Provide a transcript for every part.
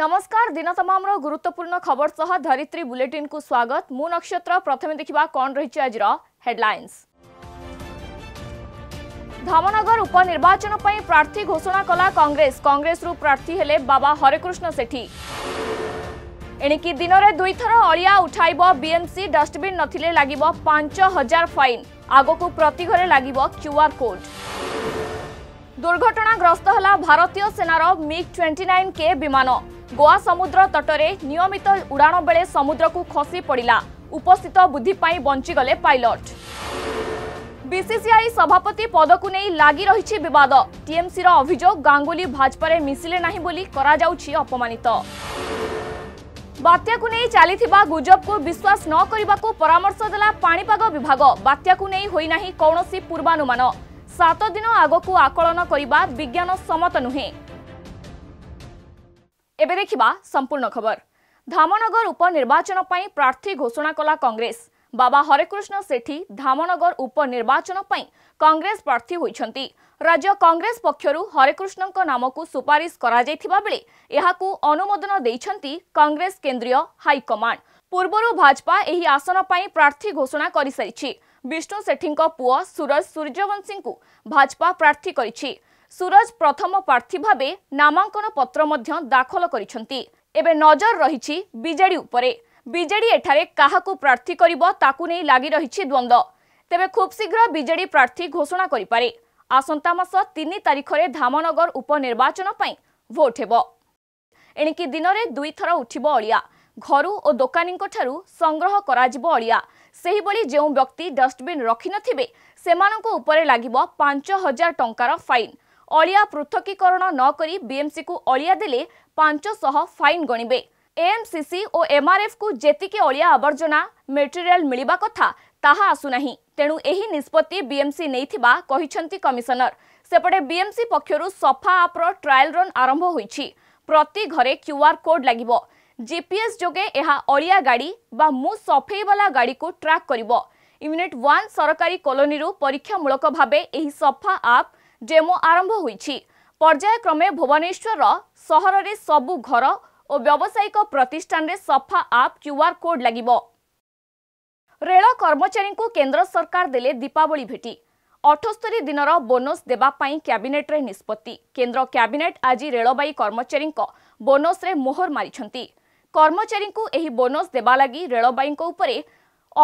नमस्कार दिन तमाम गुरुत्वपूर्ण खबर सह धरित्री बुलेटिन को स्वागत मु नक्षत्र प्रथमे देखा कौन रही आज हेडलाइंस ଧାମନଗର ଉପନିର୍ବାଚନ ପାଇଁ ପ୍ରାର୍ଥୀ ଘୋଷଣା କଲା କଂଗ୍ରେସ କଂଗ୍ରେସରୁ ପ୍ରାର୍ଥୀ ହେଲେ ବାବା ହରେକୃଷ୍ଣ ସେଠୀ ଏଣିକି ଦିନରେ ଦୁଇଥର ଅଳିଆ ଉଠାଇବ ବିଏମ୍ସି ଡଷ୍ଟବିନ୍ ନଥିଲେ ଲାଗିବ ପାଞ୍ଚ ହଜାର ଫାଇନ୍ ଆଗକୁ ପ୍ରତି ଘରେ ଲାଗିବ କ୍ୟୁଆର୍ କୋଡ୍ ଦୁର୍ଘଟଣାଗ୍ରସ୍ତ ହେଲା ଭାରତୀୟ ସେନାର ମିଗ୍ ଟ୍ୱେଣ୍ଟି ନାଇନ୍ କେ ବିମାନ ଗୋଆ ସମୁଦ୍ର ତଟରେ ନିୟମିତ ଉଡ଼ାଣ ବେଳେ ସମୁଦ୍ରକୁ ଖସି ପଡ଼ିଲା ଉପସ୍ଥିତ ବୃଦ୍ଧି ପାଇଁ ବଞ୍ଚିଗଲେ ପାଇଲଟ ବିସିସିଆଇ ସଭାପତି ପଦକୁ ନେଇ ଲାଗି ରହିଛି ବିବାଦ ଟିଏମ୍ସିର ଅଭିଯୋଗ ଗାଙ୍ଗୁଲି ଭାଜପାରେ ମିଶିଲେ ନାହିଁ ବୋଲି କରାଯାଉଛି ଅପମାନିତ ବାତ୍ୟାକୁ ନେଇ ଚାଲିଥିବା ଗୁଜବକୁ ବିଶ୍ୱାସ ନ କରିବାକୁ ପରାମର୍ଶ ଦେଲା ପାଣିପାଗ ବିଭାଗ ବାତ୍ୟାକୁ ନେଇ ହୋଇନାହିଁ କୌଣସି ପୂର୍ବାନୁମାନ ସାତ ଦିନ ଆଗକୁ ଆକଳନ କରିବା ବିଜ୍ଞାନ ସମ୍ମତ ନୁହେଁ ଏବେ ଦେଖିବା ସମ୍ପୂର୍ଣ୍ଣ ଖବର ଧାମନଗର ଉପନିର୍ବାଚନ ପାଇଁ ପ୍ରାର୍ଥୀ ଘୋଷଣା କଲା କଂଗ୍ରେସ ବାବା ହରେକୃଷ୍ଣ ସେଠୀ ଧାମନଗର ଉପନିର୍ବାଚନ ପାଇଁ କଂଗ୍ରେସ ପ୍ରାର୍ଥୀ ହୋଇଛନ୍ତି ରାଜ୍ୟ କଂଗ୍ରେସ ପକ୍ଷରୁ ହରେକୃଷ୍ଣଙ୍କ ନାମକୁ ସୁପାରିଶ କରାଯାଇଥିବା ବେଳେ ଏହାକୁ ଅନୁମୋଦନ ଦେଇଛନ୍ତି କଂଗ୍ରେସ କେନ୍ଦ୍ରୀୟ ହାଇକମାଣ୍ଡ ପୂର୍ବରୁ ଭାଜପା ଏହି ଆସନ ପାଇଁ ପ୍ରାର୍ଥୀ ଘୋଷଣା କରିସାରିଛି ବିଷ୍ଣୁ ସେଠୀଙ୍କ ପୁଅ ସୁରଜ ସୂର୍ଯ୍ୟବଂଶୀଙ୍କୁ ଭାଜପା ପ୍ରାର୍ଥୀ କରିଛି সুরজ প্রথম প্রার্থী ভাবে নামাঙ্কন পত্র মধ্য দাখল করেছেন এবে নজর রয়েছে বিজেডি উপরে বিজেডি এখানে কাহকু প্রার্থী করব তাকু নেই লাগি রয়েছে দ্বন্দ্ব তেবে খুব শীঘ্র বিজেডি প্রার্থী ঘোষণা করিপারে আসন্তা মাস তিন তারিখে ধামনগর উপনির্বাচন পাই ভোট হব এণিকি দিনরে দুইথর উঠিব অলিয়া ঘরু ও দোকানীঠার সংগ্রহ করা অলিয়া সেইভাবে যে ব্যক্তি ডষ্টবিন রখি নথিবে সেমানক উপরে লাগিব পাঁচ হাজার টঙ্কার ফাইন ଅଳିଆ ପୃଥକୀକରଣ ନ କରି ବିଏମ୍ସିକୁ ଅଳିଆ ଦେଲେ ପାଞ୍ଚଶହ ଫାଇନ୍ ଗଣିବେ ଏଏମ୍ସିସି ଓ ଏମ୍ଆର୍ଏଫ୍କୁ ଯେତିକି ଅଳିଆ ଆବର୍ଜନା ମେଟେରିଆଲ୍ ମିଳିବା କଥା ତାହା ଆସୁନାହିଁ ତେଣୁ ଏହି ନିଷ୍ପତ୍ତି ବିଏମ୍ସି ନେଇଥିବା କହିଛନ୍ତି କମିଶନର ସେପଟେ ବିଏମ୍ସି ପକ୍ଷରୁ ସଫା ଆପ୍ର ଟ୍ରାଏଲ୍ ରନ୍ ଆରମ୍ଭ ହୋଇଛି ପ୍ରତି ଘରେ କ୍ୟୁଆର୍ କୋଡ୍ ଲାଗିବ ଜିପିଏସ୍ ଯୋଗେ ଏହା ଅଳିଆ ଗାଡ଼ି ବା ମୁଁ ସଫେଇବାଲା ଗାଡ଼ିକୁ ଟ୍ରାକ୍ କରିବ ୟୁନିଟ୍ ୱାନ୍ ସରକାରୀ କଲୋନୀରୁ ପରୀକ୍ଷାମୂଳକ ଭାବେ ଏହି ସଫା ଆପ୍ ଡେମୋ ଆରମ୍ଭ ହୋଇଛି ପର୍ଯ୍ୟାୟକ୍ରମେ ଭୁବନେଶ୍ୱର ସହରରେ ସବୁ ଘର ଓ ବ୍ୟବସାୟିକ ପ୍ରତିଷ୍ଠାନରେ ସଫା ଆପ୍ କ୍ୟୁଆର୍ କୋଡ୍ ଲାଗିବ ରେଳ କର୍ମଚାରୀଙ୍କୁ କେନ୍ଦ୍ର ସରକାର ଦେଲେ ଦୀପାବଳି ଭେଟି ଅଠସ୍ତରୀ ଦିନର ବୋନସ୍ ଦେବା ପାଇଁ କ୍ୟାବିନେଟ୍ରେ ନିଷ୍ପତ୍ତି କେନ୍ଦ୍ର କ୍ୟାବିନେଟ୍ ଆଜି ରେଳବାଇ କର୍ମଚାରୀଙ୍କ ବୋନସ୍ରେ ମୋହର ମାରିଛନ୍ତି କର୍ମଚାରୀଙ୍କୁ ଏହି ବୋନସ୍ ଦେବା ଲାଗି ରେଳବାଇଙ୍କ ଉପରେ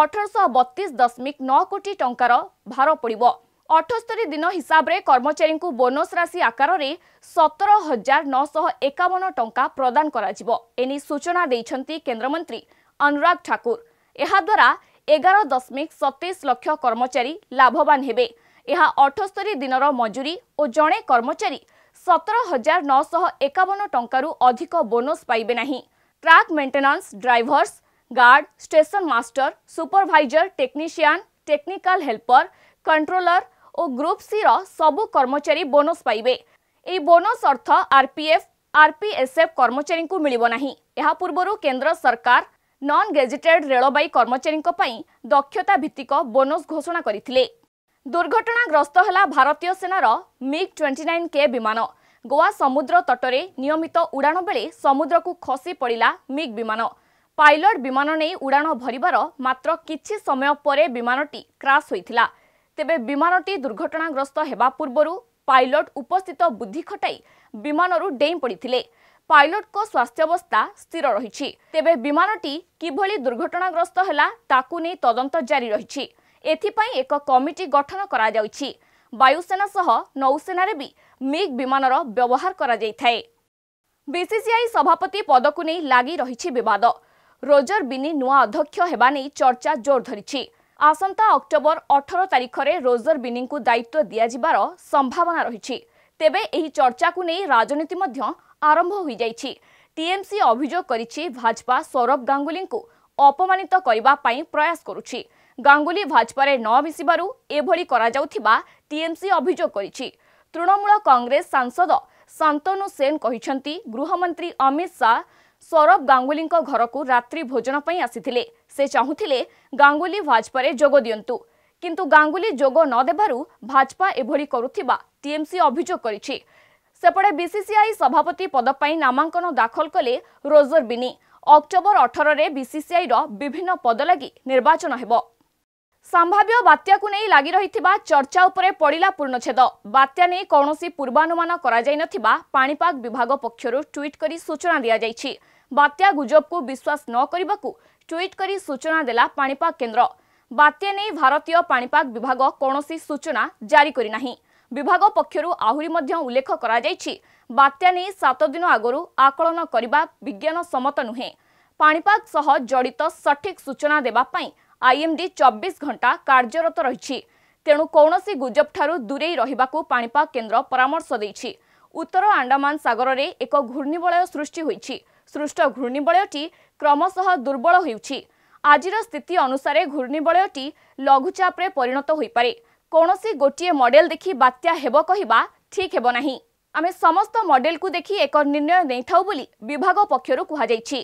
ଅଠରଶହ ବତିଶ ଦଶମିକ ନଅ କୋଟି ଟଙ୍କାର ଭାର ପଡ଼ିବ ଅଠସ୍ତରୀ ଦିନ ହିସାବରେ କର୍ମଚାରୀଙ୍କୁ ବୋନସ ରାଶି ଆକାରରେ ସତର ହଜାର ନଅଶହ ଏକାବନ ଟଙ୍କା ପ୍ରଦାନ କରାଯିବ ଏନେଇ ସୂଚନା ଦେଇଛନ୍ତି କେନ୍ଦ୍ରମନ୍ତ୍ରୀ ଅନୁରାଗ ଠାକୁର ଏହାଦ୍ୱାରା ଏଗାର ଦଶମିକ ସତେଇଶ ଲକ୍ଷ କର୍ମଚାରୀ ଲାଭବାନ ହେବେ ଏହା ଅଠସ୍ତରୀ ଦିନର ମଜୁରୀ ଓ ଜଣେ କର୍ମଚାରୀ ସତର ହଜାର ନଅଶହ ଏକାବନ ଟଙ୍କାରୁ ଅଧିକ ବୋନସ ପାଇବେ ନାହିଁ track maintenance drivers guard station master supervisor technician technical helper controller ଓ ଗ୍ରୁପ୍ ସିର ସବୁ କର୍ମଚାରୀ ବୋନସ୍ ପାଇବେ ଏହି ବୋନସ୍ ଅର୍ଥ ଆର୍ପିଏଫ୍ ଆର୍ପିଏସ୍ଏଫ୍ କର୍ମଚାରୀଙ୍କୁ ମିଳିବ ନାହିଁ ଏହା ପୂର୍ବରୁ କେନ୍ଦ୍ର ସରକାର ନନ୍ ଗେଜେଟେଡ୍ ରେଳବାଇ କର୍ମଚାରୀଙ୍କ ପାଇଁ ଦକ୍ଷତା ଭିତ୍ତିକ ବୋନସ୍ ଘୋଷଣା କରିଥିଲେ ଦୁର୍ଘଟଣାଗ୍ରସ୍ତ ହେଲା ଭାରତୀୟ ସେନାର ମିଗ୍ ଟ୍ୱେଣ୍ଟି ନାଇନ୍ କେ ବିମାନ ଗୋଆ ସମୁଦ୍ର ତଟରେ ନିୟମିତ ଉଡ଼ାଣ ବେଳେ ସମୁଦ୍ରକୁ ଖସି ପଡ଼ିଲା ମିଗ୍ ବିମାନ ପାଇଲଟ୍ ବିମାନ ନେଇ ଉଡ଼ାଣ ଭରିବାର ମାତ୍ର କିଛି ସମୟ ପରେ ବିମାନଟି କ୍ରାସ୍ ହୋଇଥିଲା ତେବେ ବିମାନଟି ଦୁର୍ଘଟଣାଗ୍ରସ୍ତ ହେବା ପୂର୍ବରୁ ପାଇଲଟ ଉପସ୍ଥିତ ବୁଦ୍ଧି ଖଟାଇ ବିମାନରୁ ଡେଇଁ ପଡ଼ିଥିଲେ ପାଇଲଟଙ୍କ ସ୍ୱାସ୍ଥ୍ୟାବସ୍ଥା ସ୍ଥିର ରହିଛି ତେବେ ବିମାନଟି କିଭଳି ଦୁର୍ଘଟଣାଗ୍ରସ୍ତ ହେଲା ତାକୁ ନେଇ ତଦନ୍ତ ଜାରି ରହିଛି ଏଥିପାଇଁ ଏକ କମିଟି ଗଠନ କରାଯାଉଛି ବାୟୁସେନା ସହ ନୌସେନାରେ ବି ମିଗ୍ ବିମାନର ବ୍ୟବହାର କରାଯାଇଥାଏ ବିସିସିଆଇ ସଭାପତି ପଦକୁ ନେଇ ଲାଗି ରହିଛି ବିବାଦ ରୋଜର ବିନି ନୂଆ ଅଧ୍ୟକ୍ଷ ହେବା ନେଇ ଚର୍ଚ୍ଚା ଜୋର ଧରିଛି ଆସନ୍ତା ଅକ୍ଟୋବର ଅଠର ତାରିଖରେ ରୋଜର ବିନିଙ୍କୁ ଦାୟିତ୍ୱ ଦିଆଯିବାର ସମ୍ଭାବନା ରହିଛି ତେବେ ଏହି ଚର୍ଚ୍ଚାକୁ ନେଇ ରାଜନୀତି ମଧ୍ୟ ଆରମ୍ଭ ହୋଇଯାଇଛି ଟିଏମ୍ସି ଅଭିଯୋଗ କରିଛି ଭାଜପା ସୌରଭ ଗାଙ୍ଗୁଲିଙ୍କୁ ଅପମାନିତ କରିବା ପାଇଁ ପ୍ରୟାସ କରୁଛି ଗାଙ୍ଗୁଲି ଭାଜପାରେ ନ ମିଶିବାରୁ ଏଭଳି କରାଯାଉଥିବା ଟିଏମ୍ସି ଅଭିଯୋଗ କରିଛି ତୃଣମୂଳ କଂଗ୍ରେସ ସାଂସଦ ଶାନ୍ତନୁ ସେନ୍ କହିଛନ୍ତି ଗୃହମନ୍ତ୍ରୀ ଅମିତ ଶାହ ସୌରଭ ଗାଙ୍ଗୁଲିଙ୍କ ଘରକୁ ରାତ୍ରି ଭୋଜନ ପାଇଁ ଆସିଥିଲେ ସେ ଚାହୁଁଥିଲେ ଗାଙ୍ଗୁଲି ଭାଜପାରେ ଯୋଗ ଦିଅନ୍ତୁ କିନ୍ତୁ ଗାଙ୍ଗୁଲି ଯୋଗ ନ ଦେବାରୁ ଭାଜପା ଏଭଳି କରୁଥିବା ଟିଏମ୍ସି ଅଭିଯୋଗ କରିଛି ସେପଟେ ବିସିସିଆଇ ସଭାପତି ପଦ ପାଇଁ ନାମାଙ୍କନ ଦାଖଲ କଲେ ରୋଜର ବିନି ଅକ୍ଟୋବର ଅଠରରେ ବିସିସିଆଇର ବିଭିନ୍ନ ପଦ ଲାଗି ନିର୍ବାଚନ ହେବ ସମ୍ଭାବ୍ୟ ବାତ୍ୟାକୁ ନେଇ ଲାଗି ରହିଥିବା ଚର୍ଚ୍ଚା ଉପରେ ପଡ଼ିଲା ପୂର୍ଣ୍ଣଚ୍ଛେଦ ବାତ୍ୟା ନେଇ କୌଣସି ପୂର୍ବାନୁମାନ କରାଯାଇନଥିବା ପାଣିପାଗ ବିଭାଗ ପକ୍ଷରୁ ଟ୍ୱିଟ୍ କରି ସୂଚନା ଦିଆଯାଇଛି ବାତ୍ୟା ଗୁଜବକୁ ବିଶ୍ୱାସ ନ କରିବାକୁ ଟ୍ୱିଟ୍ କରି ସୂଚନା ଦେଲା ପାଣିପାଗ କେନ୍ଦ୍ର ବାତ୍ୟା ନେଇ ଭାରତୀୟ ପାଣିପାଗ ବିଭାଗ କୌଣସି ସୂଚନା ଜାରି କରିନାହିଁ ବିଭାଗ ପକ୍ଷରୁ ଆହୁରି ମଧ୍ୟ ଉଲ୍ଲେଖ କରାଯାଇଛି ବାତ୍ୟା ନେଇ ସାତ ଦିନ ଆଗରୁ ଆକଳନ କରିବା ବିଜ୍ଞାନସମ୍ମତ ନୁହେଁ ପାଣିପାଗ ସହ ଜଡ଼ିତ ସଠିକ୍ ସୂଚନା ଦେବା ପାଇଁ ଆଇଏମ୍ଡି ଚବିଶ ଘଣ୍ଟା କାର୍ଯ୍ୟରତ ରହିଛି ତେଣୁ କୌଣସି ଗୁଜବଠାରୁ ଦୂରେଇ ରହିବାକୁ ପାଣିପାଗ କେନ୍ଦ୍ର ପରାମର୍ଶ ଦେଇଛି ଉତ୍ତର ଆଣ୍ଡାମାନ ସାଗରରେ ଏକ ଘୂର୍ଣ୍ଣିବଳୟ ସୃଷ୍ଟି ହୋଇଛି সৃষ্ট ঘূর্ণিবলয়টি ক্রমশঃ দুর্বল ହେଉଛି ଆଜିର ସ୍ଥିତି ଅନୁସାରେ ଘୂର୍ଣ୍ଣିବଳୟଟି ଲଘୁଚାପରେ ପରିଣତ ହୋଇପାରେ କୌଣସି ଗୋଟିଏ ମଡେଲ ଦେଖି ବାତ୍ୟା ହେବ କହିବା ଠିକ୍ ହେବ ନାହିଁ ଆମେ ସମସ୍ତ ମଡେଲକୁ ଦେଖି ଏକ ନିର୍ଣ୍ଣୟ ନେଇଥାଉ ବୋଲି ବିଭାଗ ପକ୍ଷରୁ କୁହାଯାଇଛି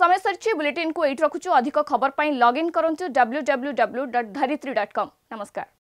ସମୟ ସରିଛି ବୁଲେଟିନ୍କୁ ଏଇଠି ରଖୁଛୁ ଅଧିକ ଖବର ପାଇଁ ଲଗ୍ଇନ୍ କରନ୍ତୁ W W W dot Dharitri dot com ନମସ୍କାର